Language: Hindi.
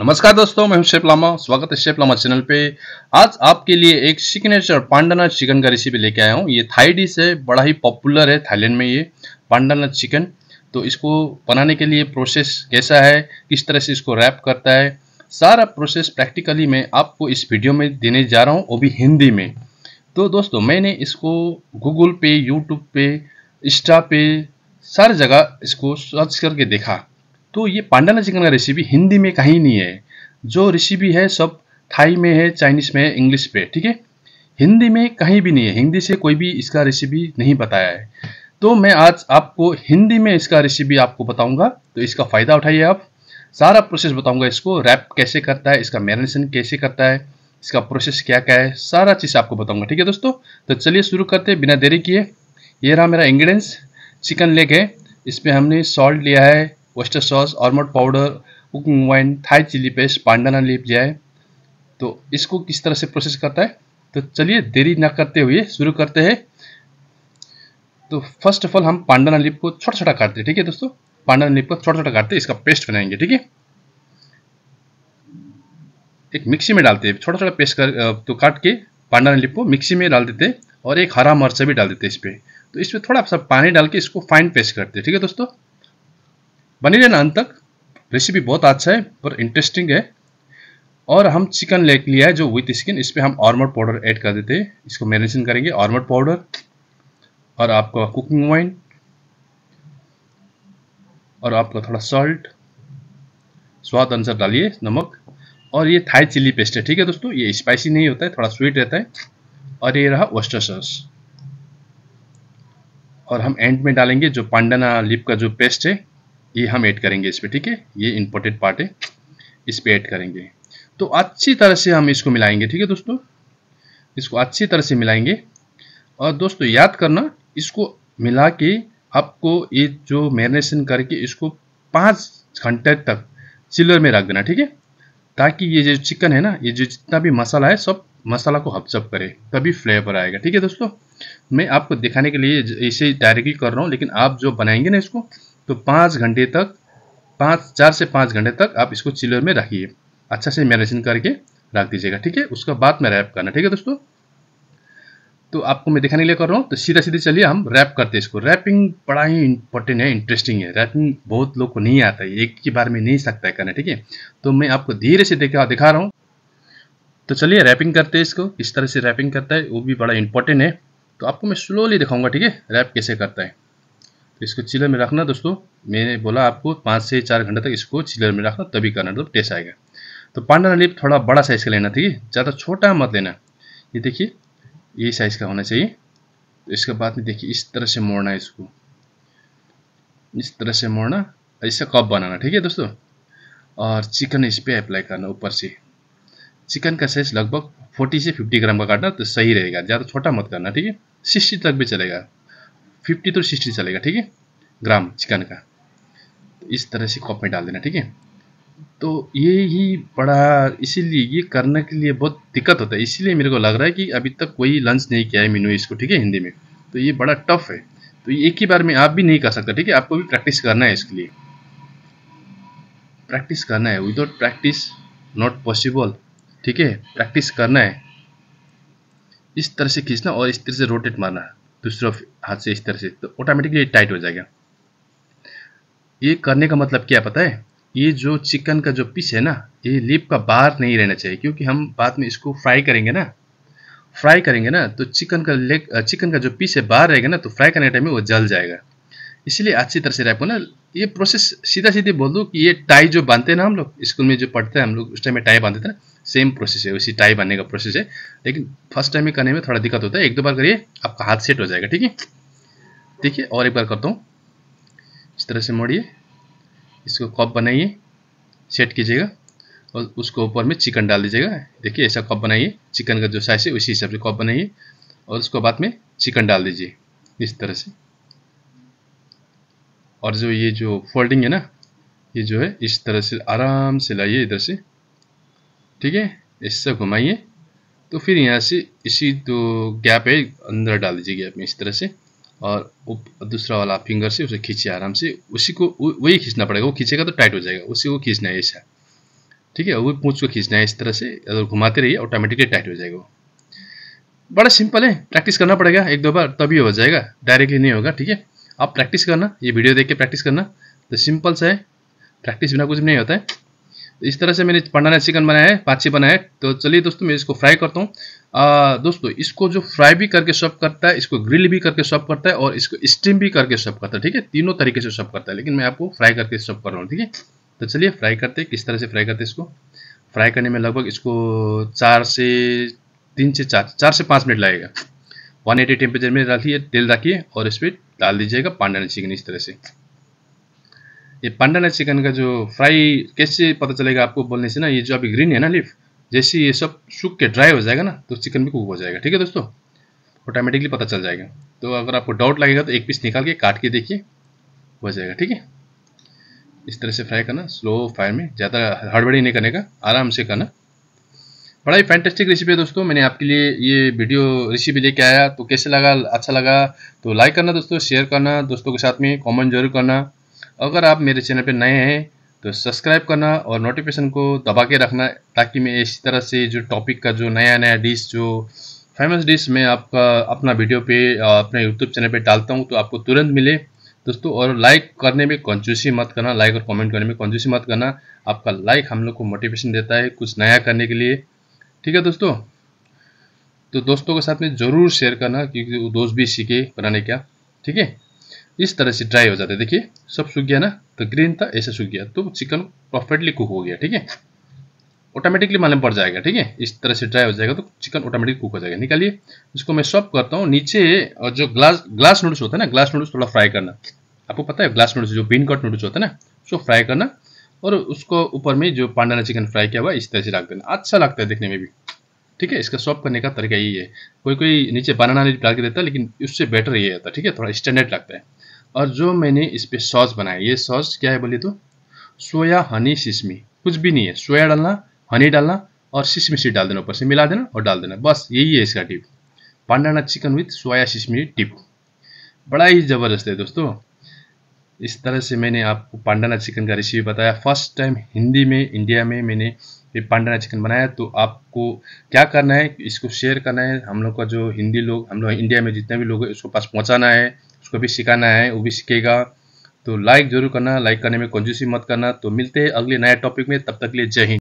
नमस्कार दोस्तों मैं हूं शेप लामा स्वागत है शेप लामा चैनल पे आज आपके लिए एक सिग्नेचर पांडाना चिकन का रेसिपी लेके आया हूं ये थाई डिश है बड़ा ही पॉपुलर है थाईलैंड में ये पांडाना चिकन तो इसको बनाने के लिए प्रोसेस कैसा है किस तरह से इसको रैप करता है सारा प्रोसेस प्रैक्टिकली मैं आपको इस वीडियो में देने जा रहा हूँ वो भी हिंदी में तो दोस्तों मैंने इसको गूगल पे यूट्यूब पे इंस्टा पे सारी जगह इसको सर्च करके देखा तो ये पांडाना चिकन का रेसिपी हिंदी में कहीं नहीं है जो रेसिपी है सब थाई में है चाइनीज़ में है इंग्लिश पे ठीक है हिंदी में कहीं भी नहीं है हिंदी से कोई भी इसका रेसिपी नहीं बताया है तो मैं आज आपको हिंदी में इसका रेसिपी आपको बताऊंगा तो इसका फ़ायदा उठाइए आप सारा प्रोसेस बताऊंगा इसको रैप कैसे करता है इसका मैरिनेशन कैसे करता है इसका प्रोसेस क्या क्या है सारा चीज़ आपको बताऊंगा ठीक है दोस्तों तो चलिए शुरू करते बिना देरी किए ये रहा मेरा इंग्रेडिएंट्स चिकन लेग है इसमें हमने सॉल्ट लिया है वस्टर सॉस ऑर्मड powder cooking wine Thai chilli paste pandan leaf जाए तो इसको किस तरह से प्रोसेस करता है तो चलिए देरी ना करते हुए शुरू करते हैं तो फर्स्ट ऑफ ऑल हम पांडाना लिप को छोटा छोटा काटते हैं ठीक है दोस्तों पांडाना लिप को छोटा छोटा काटते इसका पेस्ट बनाएंगे ठीक है एक मिक्सी में डालते हैं छोटा छोटा पेस्ट कर तो काट के पांडाना लिप को मिक्सी में डाल देते और एक हरा मर्चा भी डाल देते इस पर तो इसमें थोड़ा सा पानी डाल के इसको फाइन पेस्ट करते हैं ठीक है दोस्तों बनी रहना अंत तक रेसिपी बहुत अच्छा है पर इंटरेस्टिंग है और हम चिकन लेक लिया है जो विथ स्किन इस पर हम आर्मर पाउडर ऐड कर देते हैं इसको मैरिनेशन करेंगे ऑर्मड पाउडर और आपका कुकिंग ऑइल और आपका थोड़ा सॉल्ट स्वाद अनुसार डालिए नमक और ये थाई चिल्ली पेस्ट है ठीक है दोस्तों ये स्पाइसी नहीं होता है थोड़ा स्वीट रहता है और ये रहा वस्टर सॉस और हम एंड में डालेंगे जो पांडाना लिप का जो पेस्ट है ये हम ऐड करेंगे इसमें ठीक है ये इंपॉर्टेंट पार्ट है इस पर ऐड करेंगे तो अच्छी तरह से हम इसको मिलाएंगे ठीक है दोस्तों इसको अच्छी तरह से मिलाएंगे और दोस्तों याद करना इसको मिला के आपको ये जो मैरिनेशन करके इसको पाँच घंटे तक चिल्लर में रख देना ठीक है ताकि ये जो चिकन है ना ये जो जितना भी मसाला है सब मसाला को हपचप करे तभी फ्लेवर आएगा ठीक है दोस्तों मैं आपको दिखाने के लिए इसे डायरेक्टली कर रहा हूँ लेकिन आप जो बनाएंगे ना इसको तो पाँच घंटे तक पाँच चार से पाँच घंटे तक आप इसको चिलर में रखिए अच्छा से मैरिनेशन करके रख दीजिएगा ठीक है उसका बाद में रैप करना ठीक है दोस्तों तो आपको मैं दिखाने के लिए कर रहा हूँ तो सीधा सीधे चलिए हम रैप करते हैं इसको रैपिंग बड़ा ही इंपॉर्टेंट है इंटरेस्टिंग है रैपिंग बहुत लोग को नहीं आता है एक ही बार में नहीं सकता है करना ठीक है तो मैं आपको धीरे से देखा दिखा रहा हूँ तो चलिए रैपिंग करते हैं इसको इस तरह से रैपिंग करता है वो भी बड़ा इंपॉर्टेंट है तो आपको मैं स्लोली दिखाऊंगा ठीक है रैप कैसे करता है तो इसको चिलर में रखना दोस्तों मैंने बोला आपको पाँच से चार घंटे तक इसको चिलर में रखना तभी करना तो टेस्ट आएगा तो पांडा लिप थोड़ा बड़ा साइज़ का लेना ठीक है ज़्यादा छोटा मत लेना ये देखिए यही साइज़ का होना चाहिए तो इसके बाद में देखिए इस तरह से मोड़ना है इसको इस तरह से मोड़ना इससे कप बनाना ठीक है दोस्तों और चिकन इस पर अप्लाई करना ऊपर से चिकन का साइज़ लगभग 40 से 50 ग्राम का काटना तो सही रहेगा ज़्यादा छोटा मत करना ठीक है सिक्सटी तक भी चलेगा फिफ्टी तो सिक्सटी चलेगा ठीक है ग्राम चिकन का तो इस तरह से कप में डाल देना ठीक है तो ये ही बड़ा इसीलिए ये करने के लिए बहुत दिक्कत होता है इसीलिए मेरे को लग रहा है कि अभी तक कोई लंच नहीं किया है मीनू इसको ठीक है हिंदी में तो ये बड़ा टफ है तो ये एक ही बार में आप भी नहीं कर सकते ठीक है आपको भी प्रैक्टिस करना है इसके लिए प्रैक्टिस करना है विदाउट प्रैक्टिस नॉट पॉसिबल ठीक है प्रैक्टिस करना है इस तरह से खींचना और इस तरह से रोटेट मारना दूसरा हाथ से इस तरह से तो ऑटोमेटिकली टाइट हो जाएगा ये करने का मतलब क्या पता है ये जो चिकन का जो पीस है ना ये लिप का बाहर नहीं रहना चाहिए क्योंकि हम बाद में इसको फ्राई करेंगे ना फ्राई करेंगे ना तो चिकन का लेग चिकन का जो पीस है बाहर रहेगा ना तो फ्राई करने के टाइम में वो जल जाएगा इसलिए अच्छी तरह से रैप होना ये प्रोसेस सीधा सीधे बोल दो कि ये टाई जो बांधते हैं ना हम लोग स्कूल में जो पढ़ते हैं हम लोग उस टाइम में टाई बांधते थे ना सेम प्रोसेस है उसी टाई बांधने का प्रोसेस है लेकिन फर्स्ट टाइम में करने में थोड़ा दिक्कत होता है एक दो बार करिए आपका हाथ सेट हो जाएगा ठीक है देखिए और एक बार करता हूँ इस तरह से मोड़िए इसको कप बनाइए सेट कीजिएगा और उसको ऊपर में चिकन डाल दीजिएगा देखिए ऐसा कप बनाइए चिकन का जो साइज है उसी हिसाब से कप बनाइए और उसको बाद में चिकन डाल दीजिए इस तरह से और जो ये जो फोल्डिंग है ना ये जो है इस तरह से आराम से लाइए इधर से ठीक है इससे घुमाइए तो फिर यहाँ से इसी जो गैप है अंदर डाल दीजिए गैप में इस तरह से और दूसरा वाला फिंगर से उसे खींचिए आराम से उसी को वही खींचना पड़ेगा वो खींचेगा तो टाइट हो जाएगा उसी को खींचना है ऐसा ठीक है वो पूछ को खींचना है इस तरह से अगर घुमाते रहिए ऑटोमेटिकली टाइट हो जाएगा वो बड़ा सिंपल है प्रैक्टिस करना पड़ेगा एक दो बार तभी हो जाएगा डायरेक्टली नहीं होगा ठीक है आप प्रैक्टिस करना ये वीडियो देख के प्रैक्टिस करना तो सिंपल सा है प्रैक्टिस बिना कुछ नहीं होता है तो इस तरह से मैंने पंडाना चिकन बनाया है पाची बनाया है तो चलिए दोस्तों मैं इसको फ्राई करता हूँ दोस्तों इसको जो फ्राई भी करके सर्व करता है इसको ग्रिल भी करके सर्व करता है और इसको स्टीम भी करके सर्व करता है ठीक है तीनों तरीके से सर्व करता है लेकिन मैं आपको फ्राई करके सर्व कर रहा हूँ ठीक है तो चलिए फ्राई करते हैं किस तरह से फ्राई करते हैं इसको फ्राई करने में लगभग इसको चार से तीन से चार चार से पाँच मिनट लगेगा 180 टेम्परेचर में डालिए तेल रखिए और इस पर डाल दीजिएगा पांडा चिकन इस तरह से ये पांडाना चिकन का जो फ्राई कैसे पता चलेगा आपको बोलने से ना ये जो अभी ग्रीन है ना लीफ जैसे ये सब सूख के ड्राई हो जाएगा ना तो चिकन भी कुक हो जाएगा ठीक है दोस्तों ऑटोमेटिकली पता चल जाएगा तो अगर आपको डाउट लगेगा तो एक पीस निकाल के काट के देखिए हो जाएगा ठीक है इस तरह से फ्राई करना स्लो फायर में ज़्यादा हड़बड़ी नहीं करने का आराम से करना बड़ा ही फैंटेस्टिक रेसिपी है दोस्तों मैंने आपके लिए ये वीडियो रेसिपी लेके आया तो कैसे लगा अच्छा लगा तो लाइक करना दोस्तों शेयर करना दोस्तों के साथ में कमेंट जरूर करना अगर आप मेरे चैनल पर नए हैं तो सब्सक्राइब करना और नोटिफिकेशन को दबा के रखना ताकि मैं इसी तरह से जो टॉपिक का जो नया नया डिश जो फेमस डिश मैं आपका अपना वीडियो पे अपने यूट्यूब चैनल पर डालता हूँ तो आपको तुरंत मिले दोस्तों और लाइक करने में कंजूसी मत करना लाइक और कमेंट करने में कंजूसी मत करना आपका लाइक हम लोग को मोटिवेशन देता है कुछ नया करने के लिए ठीक है दोस्तों तो दोस्तों के साथ में ज़रूर शेयर करना क्योंकि वो दोस्त भी सीखे बनाने का ठीक है इस तरह से ड्राई हो जाता है देखिए सब सूख गया ना तो ग्रीन था ऐसे सूख गया तो चिकन परफेक्टली कुक हो गया ठीक है ऑटोमेटिकली मालूम पड़ जाएगा ठीक है इस तरह से ड्राई हो जाएगा तो चिकन ऑटोमेटिक कुक हो जाएगा निकालिए इसको मैं सब करता हूँ नीचे और जो ग्लास ग्लास नूडल्स होता है ना ग्लास नूडल्स थोड़ा फ्राई करना आपको पता है ग्लास नूडल्स जो बीन कट नूडल्स होता है ना उसको फ्राई करना और उसको ऊपर में जो पांडाना चिकन फ्राई किया हुआ इस तरह से रख देना अच्छा लगता है देखने में भी ठीक है इसका सॉफ्ट करने का तरीका यही है कोई कोई नीचे बनाना नहीं डाल के देता लेकिन उससे बेटर ये रहता है ठीक है थोड़ा स्टैंडर्ड लगता है और जो मैंने इस पर सॉस बनाया ये सॉस क्या है बोले तो सोया हनी सिसमी कुछ भी नहीं है सोया डालना हनी डालना और सिसमी सीड डाल देना ऊपर से मिला देना और डाल देना बस यही है इसका tip pandan chicken with soya sesame tip बड़ा ही ज़बरदस्त है दोस्तों इस तरह से मैंने आपको पांडाना चिकन का रेसिपी बताया फर्स्ट टाइम हिंदी में इंडिया में मैंने ये पांडाना चिकन बनाया तो आपको क्या करना है इसको शेयर करना है हम लोग का जो हिंदी लोग हम लोग इंडिया में जितने भी लोग हैं उसको पास पहुंचाना है उसको भी सिखाना है वो भी सीखेगा तो लाइक जरूर करना लाइक करने में कंजूसी मत करना तो मिलते हैं अगले नए टॉपिक में तब तक लिए जय हिंद